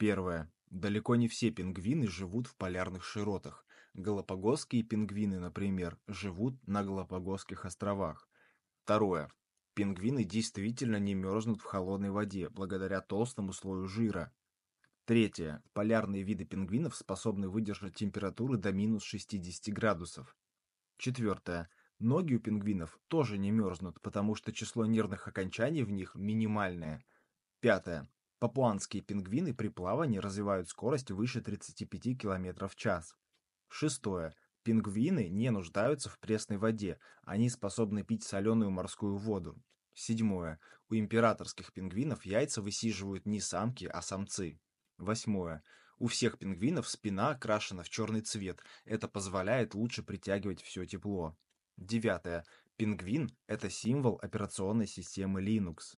Первое. Далеко не все пингвины живут в полярных широтах. Галапагосские пингвины, например, живут на Галапагосских островах. Второе. Пингвины действительно не мерзнут в холодной воде благодаря толстому слою жира. Третье. Полярные виды пингвинов способны выдержать температуры до минус 60 градусов. Четвертое. Ноги у пингвинов тоже не мерзнут, потому что число нервных окончаний в них минимальное. Пятое. Папуанские пингвины при плавании развивают скорость выше 35 км в час. Шестое. Пингвины не нуждаются в пресной воде, они способны пить соленую морскую воду. Седьмое. У императорских пингвинов яйца высиживают не самки, а самцы. Восьмое. У всех пингвинов спина окрашена в черный цвет, это позволяет лучше притягивать все тепло. Девятое. Пингвин – это символ операционной системы Linux.